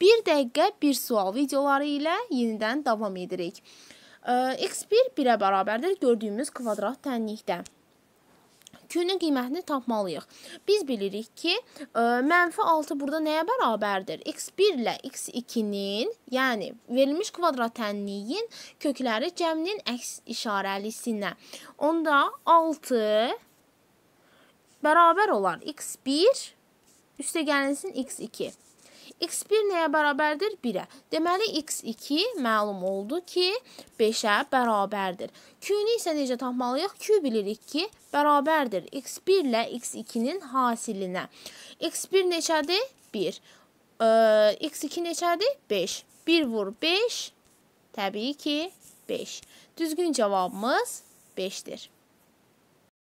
Bir dəqiqə bir sual videoları ilə yenidən davam edirik. X1 1-ə bərabərdir gördüyümüz kvadrat tənlikdə. Künün qiymətini tapmalıyıq. Biz bilirik ki, mənfi 6 burada nəyə bərabərdir? X1 ilə X2-nin, yəni verilmiş kvadrat tənliyin kökləri cəminin əks işarəlisinə. Onda 6 bərabər olar X1 üstə gəlinsin X2 x1 nəyə bərabərdir? 1-ə. Deməli, x2 məlum oldu ki, 5-ə bərabərdir. Q-ni isə necə tapmalıyıq? Q bilirik ki, bərabərdir. x1 ilə x2-nin hasilinə. x1 neçədir? 1. E, x2 neçədir? 5. 1 vur 5, təbii ki, 5. Düzgün cavabımız 5-dir.